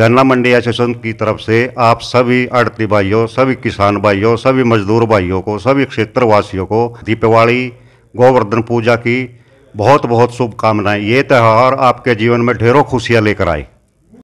गन्ना मंडी एसोसिएशन की तरफ से आप सभी आड़ती भाइयों सभी किसान भाइयों सभी मजदूर भाइयों को सभी क्षेत्रवासियों को दीपावली गोवर्धन पूजा की बहुत बहुत शुभकामनाएं ये त्यौहार आपके जीवन में ढेरों खुशियाँ लेकर आए